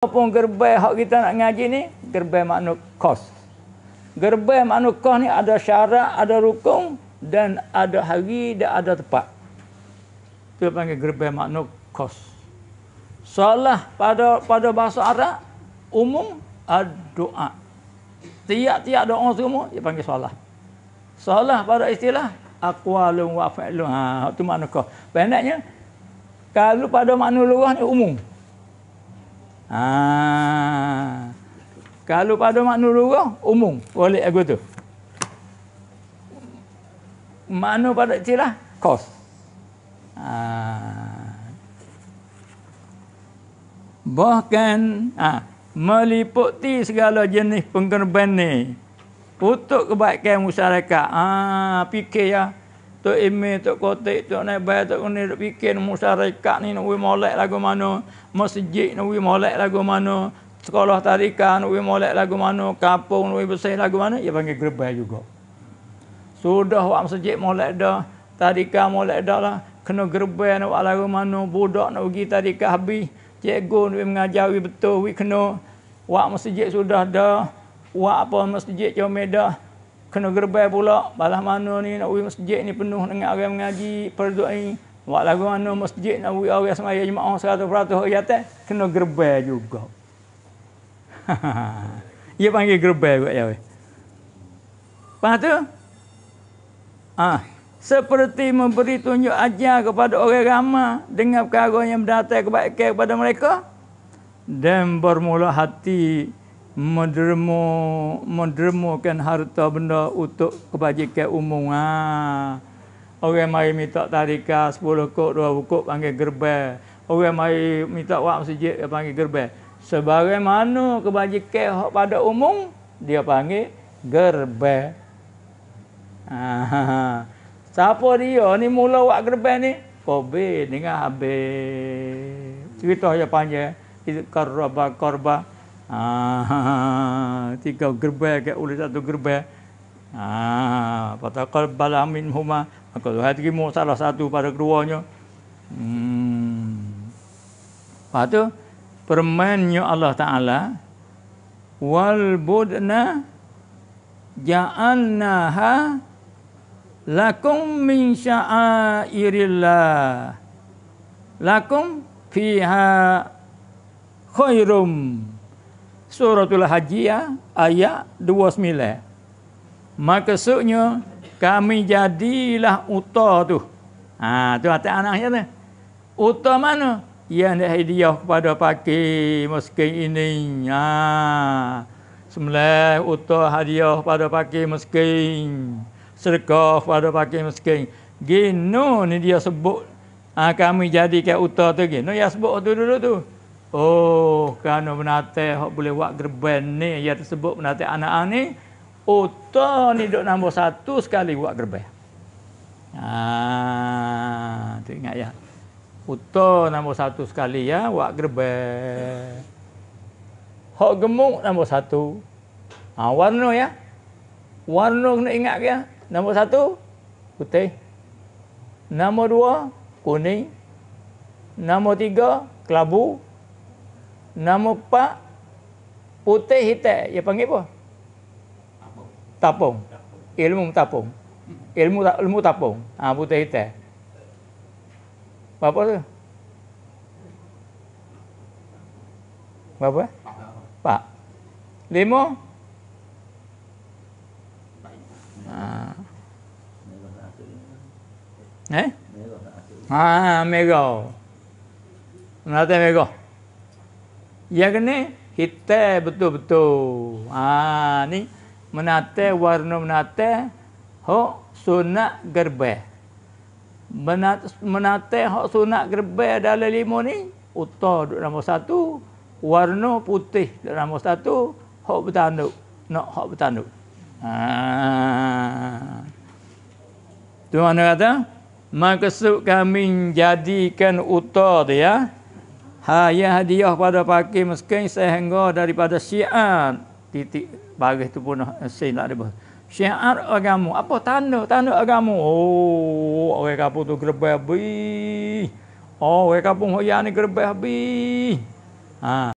Apapun gerbai hak kita nak ngaji ni, gerbai makna kos. Gerbai makna kos ni ada syarat, ada rukun dan ada hari dan ada tempat. Itu panggil gerbai makna kos. Salah pada pada bahasa Arab umum doa. Tiap-tiap doa semua dia panggil salah. Salah pada istilah aqwalun wa fa'lun. Ha, tu makna kos. Pendeknya kalau pada makna luar ni umum. Ha. Kalau pada makna lurah umum boleh aku tu. mana pada cilah kos. Ha. Bahkan ha, meliputi segala jenis pengorbanan ni untuk kebaikan masyarakat. Ah ha, fikir ya. Tok Imi, Tok Kotik, Tok Nebel, Tok Kuni duk fikir musyarakat ni nak pergi molek lagu mana. Masjid nak pergi molek lagu mana. Sekolah tarikan nak pergi molek lagu mana. Kampung nak pergi bersih lagu mana. Dia panggil gerbah juga. Sudah buat masjid molek dah. Tarikan molek dah lah. Kena gerbah nak buat lagu mana. Budak nak pergi tarikan habis. Cikgu nak pergi mengajar, pergi betul, pergi kena. Buat masjid sudah dah. Buat apa masjid cuma dah kena gerbai pula balah mana ni nak pergi masjid ni penuh dengan orang mengaji perdoa ni buat lagu mana masjid nak pergi orang semaya jemaah seratus peratus orang atas kena gerbai juga dia panggil gerbai buat ya lepas tu ha. seperti memberi tunjuk ajar kepada orang ramah dengan perkara yang berdata kebaikan kepada mereka dan bermula hati menderma mendermakan harta benda untuk kebajikan umum ha. Orang mari minta tarikah 10 kok 2 kok panggil gerbel. Orang mai minta wak masjid dia panggil gerbel. Sebagaimana kebajikan hak pada umum dia panggil gerbel. Ha. ha, ha. Siapa dia ni mula wak gerbel ni? Kobe dengan Habib. Cerita yang panjang. Itu karabah, Ah, tiga gerbai ke ulah satu gerbai. Ah, pada kalbala min huma, maka tu hati mu salah satu pada keduanya. Hmm. Patu tu permainnya Allah Taala wal budna ja'annaha lakum min sya'airillah lakum fiha khairum Suratul Hajiyah ayat 29. Maksudnya kami jadilah uta tu. Ha tu atas anak ya tu. Uta mana? Yang dah hadiah kepada pakai miskin ini. Ha. Sembelih uta hadiah kepada pakai miskin. Sedekah kepada pakai miskin. Gino ni dia sebut ha, kami jadikan uta tu gino. Ya sebut tu dulu tu. tu, tu. Oh, kerana menate hok boleh buat gerben ni yang tersebut menate anak ani ni uta ni duk nombor satu sekali buat gerben. Ha, tu ingat ya. Uta nombor satu sekali ya buat gerben. Hok gemuk nombor satu. Ha, warna ya. Warna kena ingat ya. Nombor satu putih. Nombor dua kuning. Nombor tiga kelabu. Nama pak putih hitam. Dia panggil apa? Tapung. Ilmu tapung. Ilmu ilmu tapung. Ha, putih hitam. Bapa tu? Bapa? Pak. Lima? Ah, Eh? Ha, merah. Nanti merah yang ni hitam betul-betul. Ha ni menate warna menate ho sunak gerbe. Menate ho sunak gerbe dalam lima ni uto duk nombor satu warna putih duk nombor satu ho bertanduk. Nak ho bertanduk. Ha. Tu mana kata? Maksud kami jadikan uto dia. Ya? Haya hadiah pada pakai meskin sehingga daripada syiar titik bagi tu pun eh, sin tak ada. Syiar agama. Apa tanda? Tanda agama. Oh, orang kampung tu gerbah bi. Oh, orang kampung hoya ni gerbah bi. Ha.